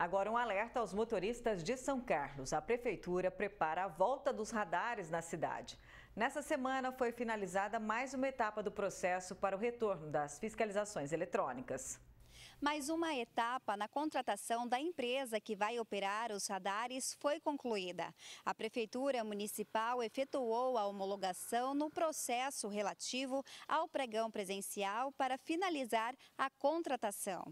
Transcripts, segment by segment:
Agora um alerta aos motoristas de São Carlos. A prefeitura prepara a volta dos radares na cidade. Nessa semana foi finalizada mais uma etapa do processo para o retorno das fiscalizações eletrônicas. Mais uma etapa na contratação da empresa que vai operar os radares foi concluída. A Prefeitura Municipal efetuou a homologação no processo relativo ao pregão presencial para finalizar a contratação.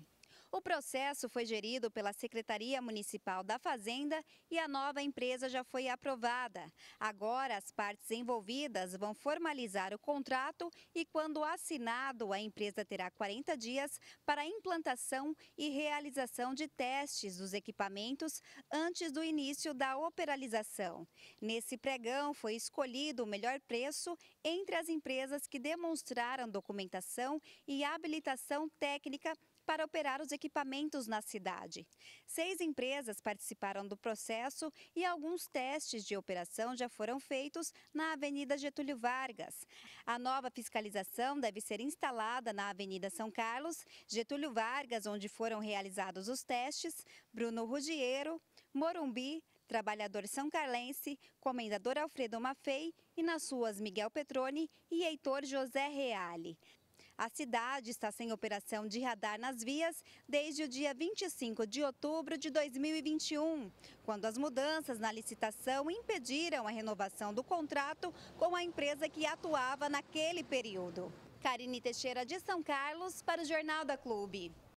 O processo foi gerido pela Secretaria Municipal da Fazenda e a nova empresa já foi aprovada. Agora, as partes envolvidas vão formalizar o contrato e, quando assinado, a empresa terá 40 dias para implantação e realização de testes dos equipamentos antes do início da operalização. Nesse pregão, foi escolhido o melhor preço entre as empresas que demonstraram documentação e habilitação técnica para operar os equipamentos na cidade. Seis empresas participaram do processo e alguns testes de operação já foram feitos na Avenida Getúlio Vargas. A nova fiscalização deve ser instalada na Avenida São Carlos, Getúlio Vargas, onde foram realizados os testes, Bruno Rudiero, Morumbi, Trabalhador São Carlense, Comendador Alfredo Maffei e nas suas Miguel Petrone e Heitor José Reale. A cidade está sem operação de radar nas vias desde o dia 25 de outubro de 2021, quando as mudanças na licitação impediram a renovação do contrato com a empresa que atuava naquele período. Karine Teixeira de São Carlos para o Jornal da Clube.